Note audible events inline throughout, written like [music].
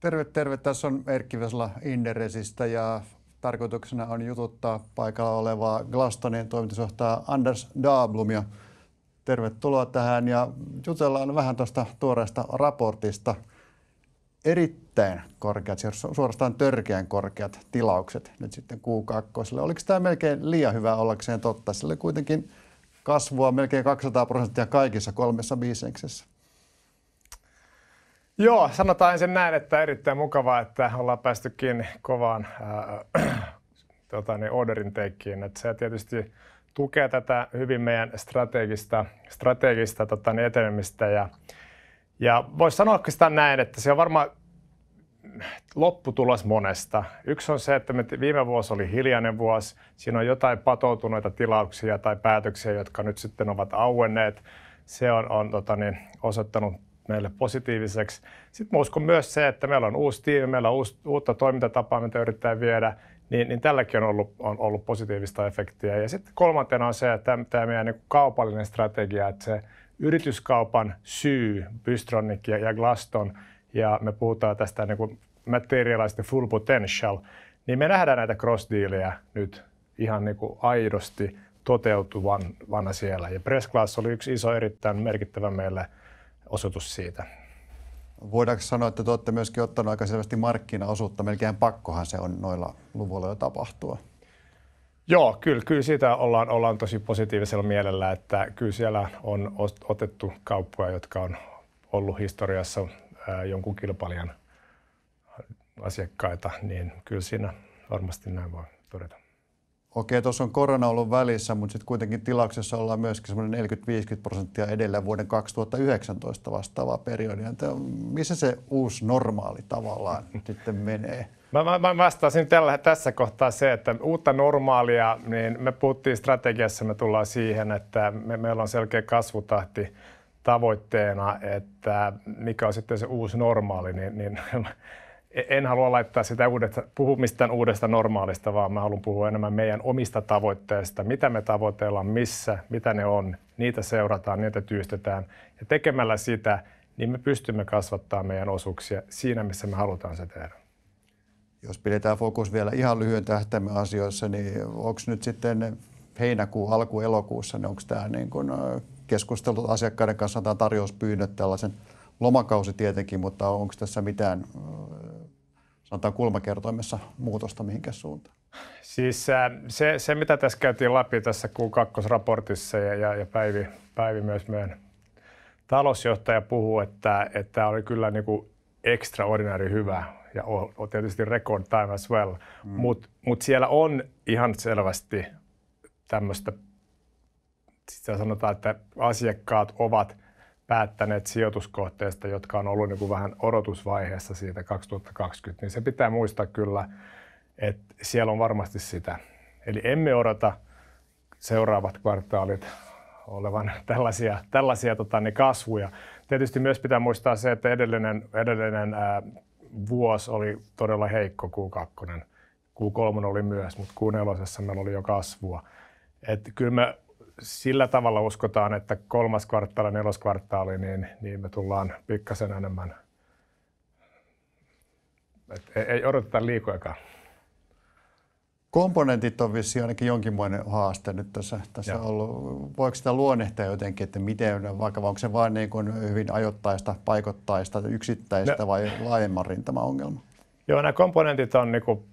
Terve, terve. Tässä on Erkki Vesla Inderesistä ja tarkoituksena on jututtaa paikalla olevaa Glastonin toimitusjohtaja Anders Daablumia. Tervetuloa tähän ja jutellaan vähän tuosta tuoreesta raportista. Erittäin korkeat, siis suorastaan törkeän korkeat tilaukset nyt sitten kuukakkoiselle. Oliko tämä melkein liian hyvä ollakseen totta? Sillä kuitenkin kasvua melkein 200 prosenttia kaikissa kolmessa bisneksessä. Joo, sanotaan sen näin, että erittäin mukavaa, että ollaan päästykin kovaan äh, tota, niin orderin teikkiin. se tietysti tukee tätä hyvin meidän strategista, strategista tota, niin etenemistä. Ja, ja voisi sanoa sitä näin, että se on varmaan lopputulos monesta. Yksi on se, että me viime vuosi oli hiljainen vuosi. Siinä on jotain patoutuneita tilauksia tai päätöksiä, jotka nyt sitten ovat auenneet. Se on, on tota niin, osoittanut meille positiiviseksi. Sitten mä uskon myös se, että meillä on uusi tiimi, meillä on uutta toimintatapaa, mitä yritetään viedä, niin, niin tälläkin on ollut, on ollut positiivista efektiä. Ja sitten kolmantena on se, että tämä meidän niin kaupallinen strategia, että se yrityskaupan syy, Bystronic ja, ja Glaston, ja me puhutaan tästä niin kuin materiaalista full potential, niin me nähdään näitä cross nyt ihan niin kuin aidosti toteutuvana siellä. Ja Press Class oli yksi iso erittäin merkittävä meille osoitus siitä. Voidaanko sanoa, että te olette myöskin ottanut aika selvästi markkinaosuutta, melkein pakkohan se on noilla luvuilla jo tapahtua? Joo, kyllä, kyllä siitä ollaan, ollaan tosi positiivisella mielellä, että kyllä siellä on otettu kauppoja, jotka on ollut historiassa jonkun kilpailijan asiakkaita, niin kyllä siinä varmasti näin voi todeta okei, tuossa on korona ollut välissä, mutta sitten kuitenkin tilauksessa ollaan myöskin semmoinen 40-50 prosenttia edellä vuoden 2019 vastaavaa periodia. Että missä se uusi normaali tavallaan [laughs] sitten menee? Mä, mä, mä vastasin tällä, tässä kohtaa se, että uutta normaalia, niin me puhuttiin strategiassa, me tullaan siihen, että me, meillä on selkeä kasvutahti tavoitteena, että mikä on sitten se uusi normaali, niin, niin E, en halua laittaa sitä uudesta, puhumista uudesta normaalista, vaan mä haluan puhua enemmän meidän omista tavoitteista, mitä me tavoitellaan, missä, mitä ne on. Niitä seurataan, niitä tyystetään ja tekemällä sitä, niin me pystymme kasvattaa meidän osuuksia siinä, missä me halutaan se tehdä. Jos pidetään fokus vielä ihan lyhyen tähtäimen asioissa, niin onko nyt sitten heinäkuun alku-elokuussa, niin onko tämä niin kun keskustelut asiakkaiden kanssa, tämä tarjouspyynnöt tällaisen lomakausi tietenkin, mutta onko tässä mitään sanotaan kulmakertoimessa muutosta mihinkä suuntaan? Siis äh, se, se mitä tässä käytiin läpi tässä Q2-raportissa ja, ja, ja Päivi, Päivi myös meidän talousjohtaja puhuu, että, että tämä oli kyllä niin kuin extraordinary hyvä ja on, on tietysti record time as well, mm. mutta mut siellä on ihan selvästi tämmöistä, sitä sanotaan, että asiakkaat ovat – päättäneet sijoituskohteista, jotka on ollut niin kuin vähän odotusvaiheessa siitä 2020, niin se pitää muistaa kyllä, että siellä on varmasti sitä. Eli emme odota seuraavat kvartaalit olevan tällaisia, tällaisia tota, niin kasvuja. Tietysti myös pitää muistaa se, että edellinen, edellinen ää, vuosi oli todella heikko Q2. Q3 oli myös, mutta Q4 meillä oli jo kasvua. Et kyllä me sillä tavalla uskotaan, että kolmas kvartaali, kvartaali, niin, niin me tullaan pikkasen enemmän. Et ei, ei odoteta liikoikaan. Komponentit on vissiin ainakin jonkinmoinen haaste nyt tässä, tässä ollut. Voiko sitä luonnehtia jotenkin, että miten vakava, onko se vain niin hyvin ajoittaista, paikoittaista, yksittäistä no. vai laajemman ongelma. Joo, nämä komponentit on niin kuin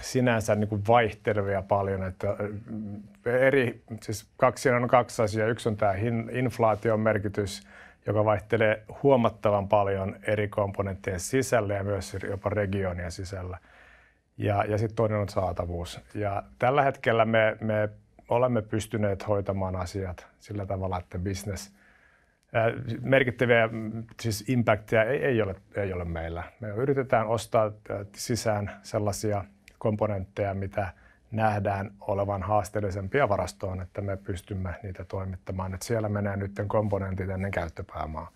sinänsä niin kuin vaihtelevia paljon. Että mm, eri, siis kaksi on kaksi asiaa. Yksi on tämä inflaation merkitys, joka vaihtelee huomattavan paljon eri komponenttien sisällä ja myös jopa regionien sisällä. Ja, ja sitten toinen on saatavuus. Ja tällä hetkellä me, me olemme pystyneet hoitamaan asiat sillä tavalla, että business – Äh, merkittäviä mm, siis impactia ei, ei, ole, ei ole meillä. Me yritetään ostaa äh, sisään sellaisia komponentteja, mitä nähdään olevan haasteellisempia varastoon, että me pystymme niitä toimittamaan. Et siellä menee nyt komponentit ennen käyttöpäämaa.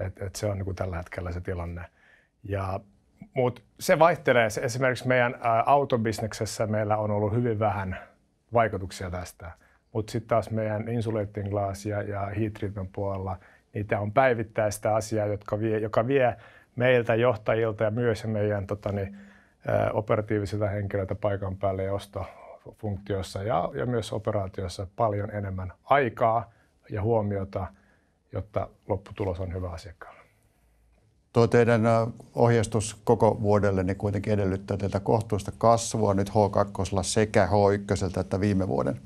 Et, et se on niin tällä hetkellä se tilanne. Ja, mut se vaihtelee. Esimerkiksi meidän äh, autobisneksessä meillä on ollut hyvin vähän vaikutuksia tästä. Mutta sitten taas meidän insulating glass ja heat puolella, niitä on päivittäistä asiaa, jotka vie, joka vie meiltä johtajilta ja myös meidän tota, niin, operatiivisilta henkilöiltä paikan päälle ja ostofunktiossa ja, ja myös operaatiossa paljon enemmän aikaa ja huomiota, jotta lopputulos on hyvä asiakkaalle. Tuo teidän ohjeistus koko vuodelle niin kuitenkin edellyttää teiltä kohtuullista kasvua nyt H2 sekä H1 että viime vuoden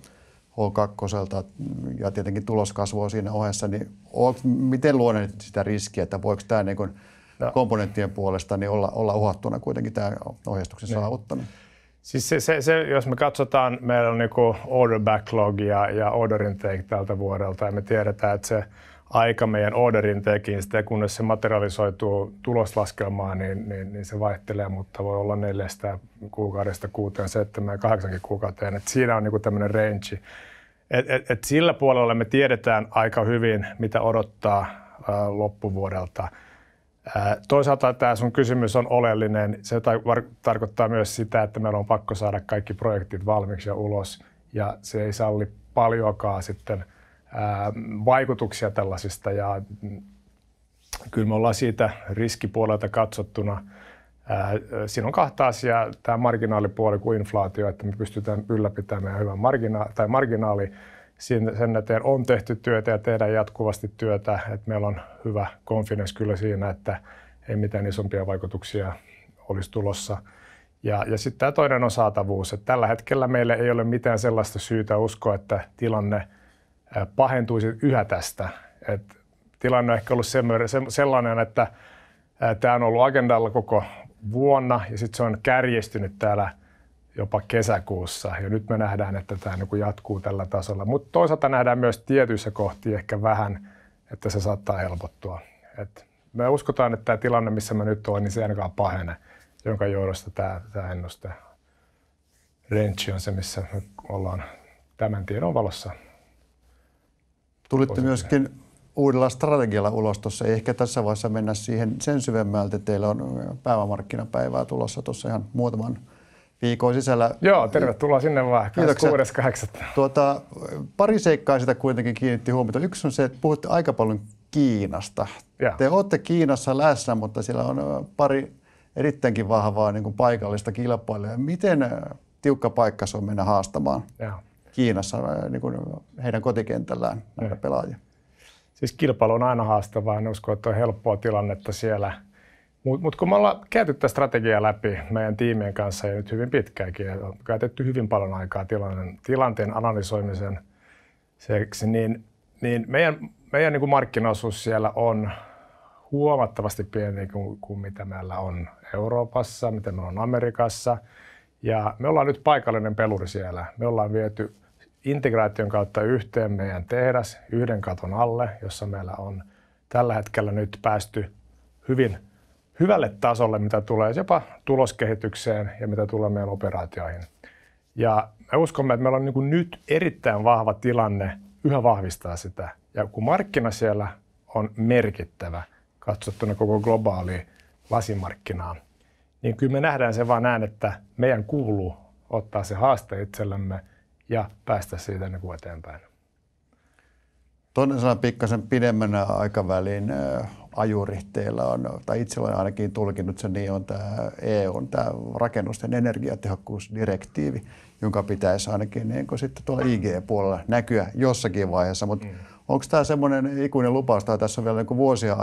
H2 ja tietenkin on siinä ohessa, niin miten luonnehdit sitä riskiä, että voiko tämä niin kuin no. komponenttien puolesta niin olla, olla uhattuna kuitenkin tämä ohjeistuksen niin. saavuttaminen? Siis se, se, se, jos me katsotaan, meillä on niin order backlog ja, ja order intake tältä vuodelta ja me tiedetään, että se aika meidän orderin tekin. Sitten kunnes se materialisoituu tuloslaskelmaan, niin, niin, niin se vaihtelee, mutta voi olla neljästä kuukaudesta kuuteen, seitsemään, kahdeksankin kuukauteen. Et siinä on niinku tämmöinen range. Et, et, et sillä puolella me tiedetään aika hyvin, mitä odottaa ä, loppuvuodelta. Ä, toisaalta tämä sun kysymys on oleellinen. Se var- tarkoittaa myös sitä, että meillä on pakko saada kaikki projektit valmiiksi ja ulos, ja se ei salli paljoakaan sitten – vaikutuksia tällaisista ja mm, kyllä me ollaan siitä riskipuolelta katsottuna Siinä on kahta asiaa, tämä marginaalipuoli kuin inflaatio, että me pystytään ylläpitämään hyvä margina- tai marginaali. Sen eteen on tehty työtä ja tehdään jatkuvasti työtä, että meillä on hyvä confidence kyllä siinä, että ei mitään isompia vaikutuksia olisi tulossa. Ja, ja sitten tämä toinen on saatavuus. Että tällä hetkellä meillä ei ole mitään sellaista syytä uskoa, että tilanne – pahentuisi yhä tästä. Et tilanne on ehkä ollut sellainen, että tämä on ollut agendalla koko vuonna ja sitten se on kärjestynyt täällä jopa kesäkuussa. Ja nyt me nähdään, että tämä niin jatkuu tällä tasolla. Mutta toisaalta nähdään myös tietyissä kohtia ehkä vähän, että se saattaa helpottua. Et me uskotaan, että tämä tilanne, missä me nyt olemme, niin se ei ainakaan pahene, jonka johdosta tämä, tämä ennuste range on se, missä ollaan tämän tiedon valossa Tulitte myöskin uudella strategialla ulos tuossa. Ei ehkä tässä vaiheessa mennä siihen sen syvemmältä. Teillä on äh, päivämarkkinapäivää tulossa tuossa ihan muutaman viikon sisällä. Joo, tervetuloa sinne vaan. Kiitoksia. Tuota, pari seikkaa sitä kuitenkin kiinnitti huomiota. Yksi on se, että puhutte aika paljon Kiinasta. Ja. Te olette Kiinassa läsnä, mutta siellä on äh, pari erittäinkin vahvaa niin kuin paikallista kilpailua. Miten äh, tiukka paikka se on mennä haastamaan? Ja. Kiinassa äh, niin kuin heidän kotikentällään niin. näitä ja. pelaajia. Siis kilpailu on aina haastavaa, en usko, että on helppoa tilannetta siellä. Mutta mut kun me ollaan käyty tätä strategiaa läpi meidän tiimien kanssa ja nyt hyvin pitkäänkin, ja on käytetty hyvin paljon aikaa tilanteen, tilanteen analysoimisen seksi, niin, niin meidän, meidän niin kuin markkinaosuus siellä on huomattavasti pienempi kuin, kuin mitä meillä on Euroopassa, mitä meillä on Amerikassa. Ja me ollaan nyt paikallinen peluri siellä. Me ollaan viety integraation kautta yhteen meidän tehdas yhden katon alle, jossa meillä on tällä hetkellä nyt päästy hyvin hyvälle tasolle, mitä tulee siis jopa tuloskehitykseen ja mitä tulee meidän operaatioihin. Ja me uskomme, että meillä on niin nyt erittäin vahva tilanne yhä vahvistaa sitä. Ja kun markkina siellä on merkittävä katsottuna koko globaaliin lasimarkkinaan, niin kyllä me nähdään se vaan näin, että meidän kuuluu ottaa se haaste itsellemme – ja päästä siitä niin kuin eteenpäin. Toinen sana pikkasen pidemmänä aikavälin ajuri on, tai itse olen ainakin tulkinut sen niin, on tämä EUn tämä rakennusten energiatehokkuusdirektiivi, jonka pitäisi ainakin niin sitten tuolla IG-puolella näkyä jossakin vaiheessa, mutta mm Onko tämä semmoinen ikuinen lupaus, tai tässä on vielä niin vuosia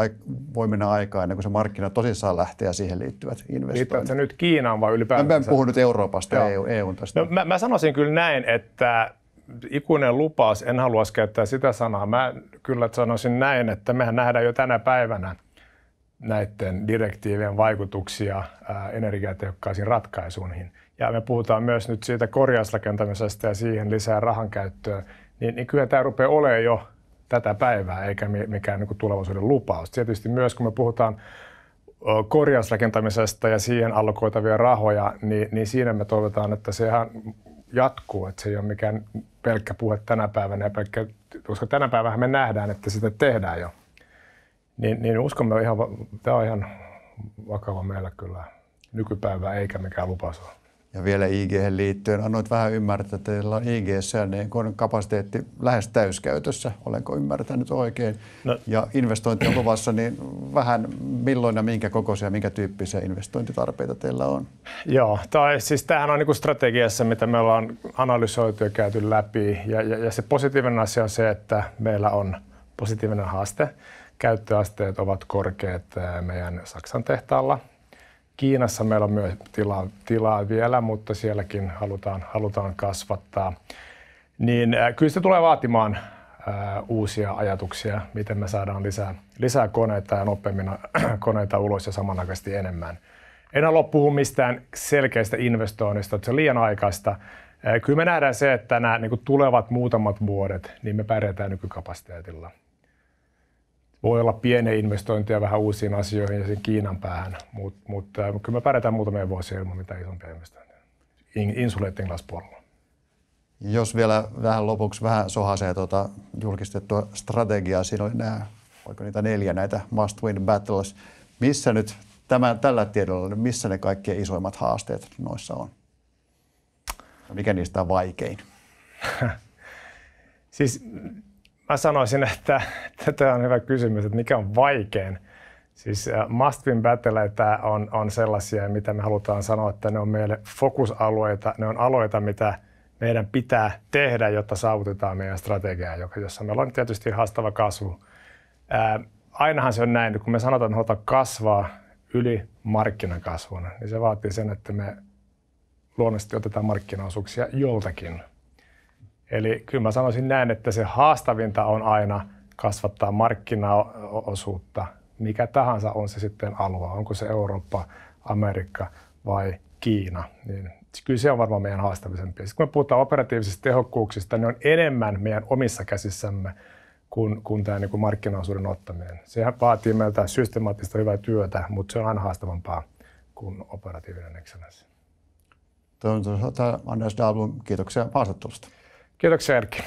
voimina aikaa ennen kuin se markkina tosissaan lähtee ja siihen liittyvät investoinnit? Liittyvät se nyt Kiinaan vai ylipäätään? Mä puhu nyt Euroopasta ja EU, EUn tästä. No, mä, mä sanoisin kyllä näin, että ikuinen lupaus, en halua käyttää sitä sanaa. Mä kyllä sanoisin näin, että mehän nähdään jo tänä päivänä näiden direktiivien vaikutuksia energiatehokkaisiin ratkaisuihin. Ja me puhutaan myös nyt siitä korjausrakentamisesta ja siihen lisää rahan käyttöä, niin, niin kyllä tämä rupeaa olemaan jo tätä päivää eikä mikään niin kuin tulevaisuuden lupaus. Tietysti myös kun me puhutaan korjausrakentamisesta ja siihen allokoitavia rahoja, niin, niin siinä me toivotaan, että ihan jatkuu, että se ei ole mikään pelkkä puhe tänä päivänä, pelkkä, koska tänä päivänä me nähdään, että sitä tehdään jo. Niin, niin uskomme ihan, tämä on ihan vakava meillä kyllä nykypäivää eikä mikään lupaus ole. Ja vielä ig liittyen annoit vähän ymmärtää, että teillä on ig niin kun kapasiteetti lähes täyskäytössä, olenko ymmärtänyt oikein. No. Ja investointi on luvassa, niin vähän milloin ja minkä kokoisia, minkä tyyppisiä investointitarpeita teillä on? Joo, tai siis tämähän on niin strategiassa, mitä me ollaan analysoitu ja käyty läpi. Ja, ja, ja se positiivinen asia on se, että meillä on positiivinen haaste. Käyttöasteet ovat korkeat meidän Saksan tehtaalla, Kiinassa meillä on myös tilaa, tilaa vielä, mutta sielläkin halutaan, halutaan kasvattaa. Niin äh, kyllä se tulee vaatimaan äh, uusia ajatuksia, miten me saadaan lisää, lisää koneita ja nopeammin äh, [clears throat] koneita ulos ja samanaikaisesti enemmän. En halua puhua mistään selkeistä investoinnista, että se on liian aikaista. Äh, kyllä me nähdään se, että nämä niin tulevat muutamat vuodet, niin me pärjätään nykykapasiteetilla voi olla pieniä investointeja vähän uusiin asioihin ja sen Kiinan päähän, mutta mut, kyllä me pärjätään muutamia vuosia ilman mitään isompia investointeja In, insulating glass puolella. Jos vielä vähän lopuksi vähän sohasee tuota julkistettua strategiaa, siinä oli nämä, oliko niitä neljä näitä must win battles. Missä nyt tämä, tällä tiedolla, niin missä ne kaikkein isoimmat haasteet noissa on? Mikä niistä on vaikein? [laughs] siis mä sanoisin, että tätä on hyvä kysymys, että mikä on vaikein. Siis äh, must win battleita on, on sellaisia, mitä me halutaan sanoa, että ne on meille fokusalueita, ne on aloita, mitä meidän pitää tehdä, jotta saavutetaan meidän strategiaa, jossa meillä on tietysti haastava kasvu. Ää, äh, ainahan se on näin, kun me sanotaan, että kasvaa yli markkinakasvun, niin se vaatii sen, että me luonnollisesti otetaan markkinaosuuksia joltakin Eli kyllä mä sanoisin näin, että se haastavinta on aina kasvattaa markkinaosuutta, mikä tahansa on se sitten alue, onko se Eurooppa, Amerikka vai Kiina, niin kyllä se on varmaan meidän haastavisempi. Sitten kun me puhutaan operatiivisista tehokkuuksista, ne on enemmän meidän omissa käsissämme kuin, kuin tämä niin kuin markkinaosuuden ottaminen. Sehän vaatii meiltä systemaattista hyvää työtä, mutta se on aina haastavampaa kuin operatiivinen excellence. Tämä on Anders Dahlblom, kiitoksia haastattelusta. Kiitoksia Erkki.